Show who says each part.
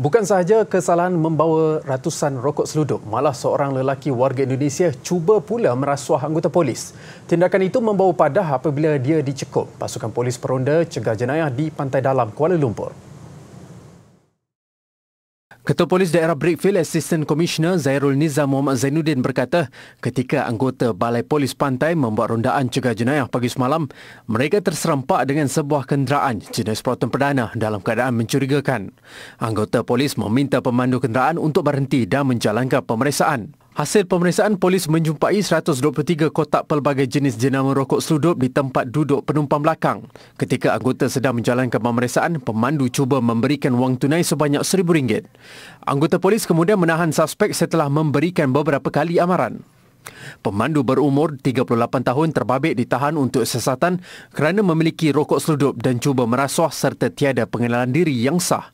Speaker 1: Bukan sahaja kesalahan membawa ratusan rokok seludup, malah seorang lelaki warga Indonesia cuba pula merasuah anggota polis. Tindakan itu membawa padah apabila dia dicekup pasukan polis peronda cegah jenayah di Pantai Dalam, Kuala Lumpur. Ketua Polis Daerah Brickfield Assistant Commissioner Zairul Nizam Muhammad Zainuddin berkata, ketika anggota Balai Polis Pantai membuat rondaan cegah jenayah pagi semalam, mereka terserempak dengan sebuah kenderaan jenis Proton Perdana dalam keadaan mencurigakan. Anggota polis meminta pemandu kenderaan untuk berhenti dan menjalankan pemeriksaan. Hasil pemeriksaan polis menjumpai 123 kotak pelbagai jenis jenama rokok seludup di tempat duduk penumpang belakang. Ketika anggota sedang menjalankan pemeriksaan, pemandu cuba memberikan wang tunai sebanyak rm ringgit. Anggota polis kemudian menahan suspek setelah memberikan beberapa kali amaran. Pemandu berumur 38 tahun terbabit ditahan untuk sesatan kerana memiliki rokok seludup dan cuba merasuah serta tiada pengenalan diri yang sah.